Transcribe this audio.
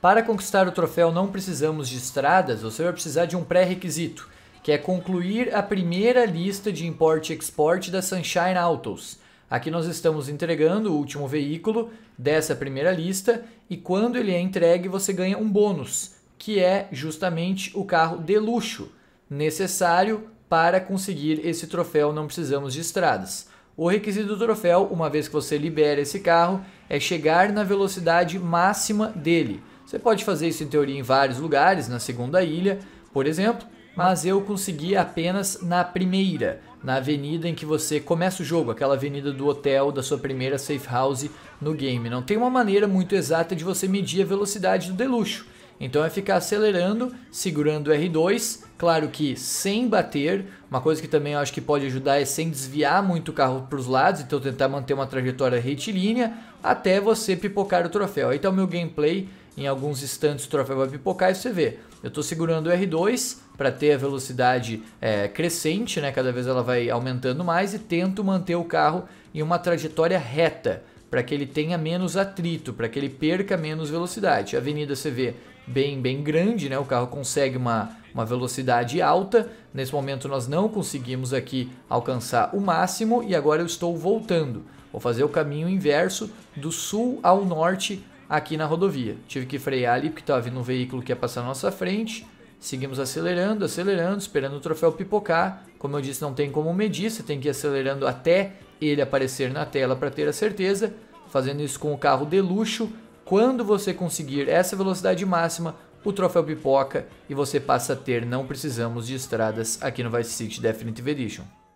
Para conquistar o troféu não precisamos de estradas, você vai precisar de um pré-requisito, que é concluir a primeira lista de import e export da Sunshine Autos. Aqui nós estamos entregando o último veículo dessa primeira lista e quando ele é entregue você ganha um bônus, que é justamente o carro de luxo necessário para conseguir esse troféu não precisamos de estradas. O requisito do troféu, uma vez que você libera esse carro, é chegar na velocidade máxima dele. Você pode fazer isso em teoria em vários lugares, na segunda ilha, por exemplo, mas eu consegui apenas na primeira, na avenida em que você começa o jogo, aquela avenida do hotel da sua primeira safe house no game. Não tem uma maneira muito exata de você medir a velocidade do deluxo. Então é ficar acelerando, segurando R2, claro que sem bater. Uma coisa que também eu acho que pode ajudar é sem desviar muito o carro para os lados, então tentar manter uma trajetória retilínea até você pipocar o troféu. Aí está o meu gameplay em alguns instantes o troféu vai pipocar e você vê. Eu estou segurando o R2 para ter a velocidade é, crescente, né? cada vez ela vai aumentando mais e tento manter o carro em uma trajetória reta para que ele tenha menos atrito, para que ele perca menos velocidade. A avenida você vê bem, bem grande, né? O carro consegue uma, uma velocidade alta. Nesse momento nós não conseguimos aqui alcançar o máximo e agora eu estou voltando. Vou fazer o caminho inverso do sul ao norte aqui na rodovia. Tive que frear ali porque estava vindo um veículo que ia passar na nossa frente. Seguimos acelerando, acelerando, esperando o troféu pipocar. Como eu disse, não tem como medir, você tem que ir acelerando até ele aparecer na tela para ter a certeza. Fazendo isso com o carro de luxo, quando você conseguir essa velocidade máxima, o troféu pipoca e você passa a ter Não Precisamos de Estradas aqui no Vice City Definitive Edition.